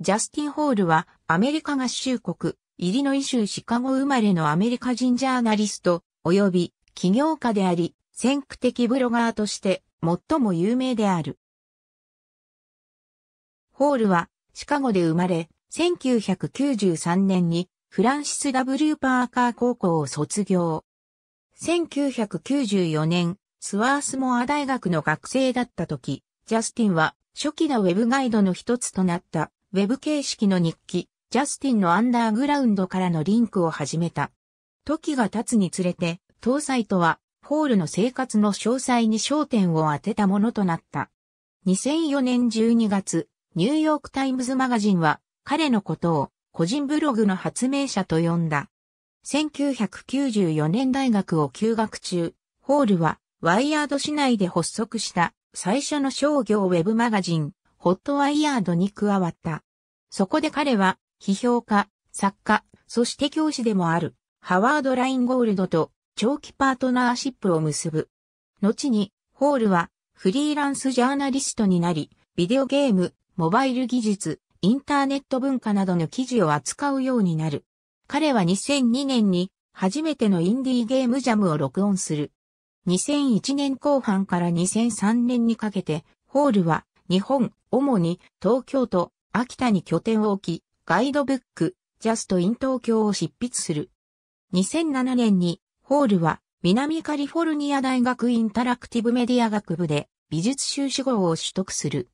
ジャスティン・ホールはアメリカ合衆国、イリノイ州シカゴ生まれのアメリカ人ジャーナリスト、及び起業家であり、先駆的ブロガーとして最も有名である。ホールはシカゴで生まれ、1993年にフランシス・ W・ パーカー高校を卒業。1994年、スワースモア大学の学生だった時、ジャスティンは初期のウェブガイドの一つとなったウェブ形式の日記、ジャスティンのアンダーグラウンドからのリンクを始めた。時が経つにつれて、当サイトは、ホールの生活の詳細に焦点を当てたものとなった。2004年12月、ニューヨークタイムズマガジンは、彼のことを、個人ブログの発明者と呼んだ。1994年大学を休学中、ホールは、ワイヤード市内で発足した、最初の商業ウェブマガジン、ホットワイヤードに加わった。そこで彼は、批評家、作家、そして教師でもある、ハワード・ラインゴールドと長期パートナーシップを結ぶ。後に、ホールは、フリーランスジャーナリストになり、ビデオゲーム、モバイル技術、インターネット文化などの記事を扱うようになる。彼は2002年に初めてのインディーゲームジャムを録音する。2001年後半から2003年にかけて、ホールは日本、主に東京都、秋田に拠点を置き、ガイドブック、ジャスト・イン東京を執筆する。2007年に、ホールは、南カリフォルニア大学インタラクティブメディア学部で、美術修士号を取得する。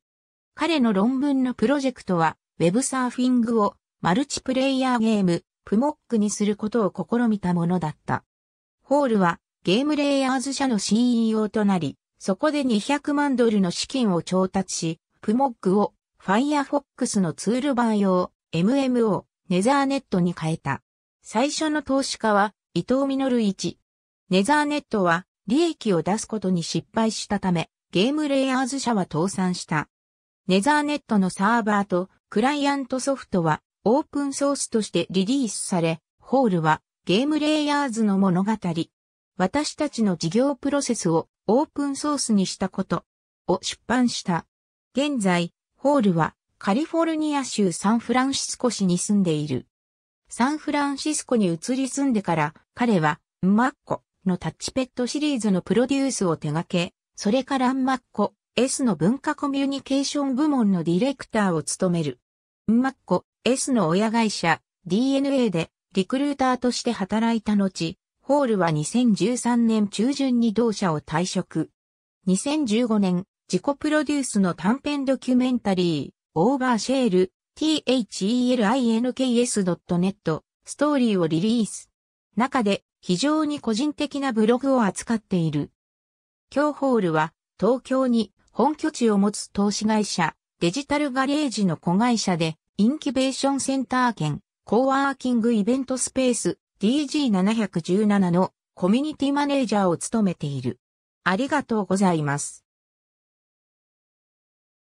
彼の論文のプロジェクトは、ウェブサーフィングをマルチプレイヤーゲーム、プモックにすることを試みたものだった。ホールはゲームレイヤーズ社の CEO となり、そこで200万ドルの資金を調達し、プモックを Firefox のツールバー用 MMO ネザーネットに変えた。最初の投資家は伊藤実一。ネザーネットは利益を出すことに失敗したためゲームレイヤーズ社は倒産した。ネザーネットのサーバーとクライアントソフトはオープンソースとしてリリースされ、ホールはゲームレイヤーズの物語。私たちの事業プロセスをオープンソースにしたことを出版した。現在、ホールはカリフォルニア州サンフランシスコ市に住んでいる。サンフランシスコに移り住んでから彼はンマッコのタッチペットシリーズのプロデュースを手掛け、それからンマッコ S の文化コミュニケーション部門のディレクターを務める。ンマッコ S の親会社 DNA でリクルーターとして働いた後、ホールは2013年中旬に同社を退職。2015年、自己プロデュースの短編ドキュメンタリー、オーバーシェール、t h e l i n k s n e t ストーリーをリリース。中で、非常に個人的なブログを扱っている。京ホールは、東京に本拠地を持つ投資会社、デジタルガレージの子会社で、インキュベーションセンター兼、コーワーキングイベントスペース、DG717 のコミュニティマネージャーを務めている。ありがとうございます。